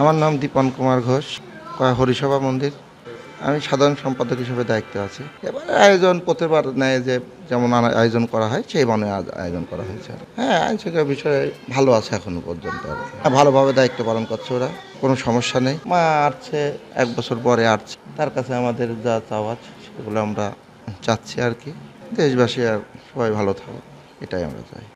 আমার নাম দীপন কুমার ঘোষ হরিসভা মন্দির আমি সাধারণ সম্পাদক হিসেবে দায়িত্ব আছি এবার আয়োজন প্রতিবার নেয় যে যেমন আয়োজন করা হয় সেই মানে আয়োজন করা হয়েছে হ্যাঁ আইন শৃঙ্খলা বিষয়ে ভালো আছে এখনো পর্যন্ত হ্যাঁ, ভালোভাবে দায়িত্ব পালন করছে ওরা কোনো সমস্যা নেই মা আসছে এক বছর পরে আসছে তার কাছে আমাদের যা চাওয়া সেগুলো আমরা চাচ্ছি আর কি দেশবাসী আর সবাই ভালো থাকুক এটাই আমরা চাই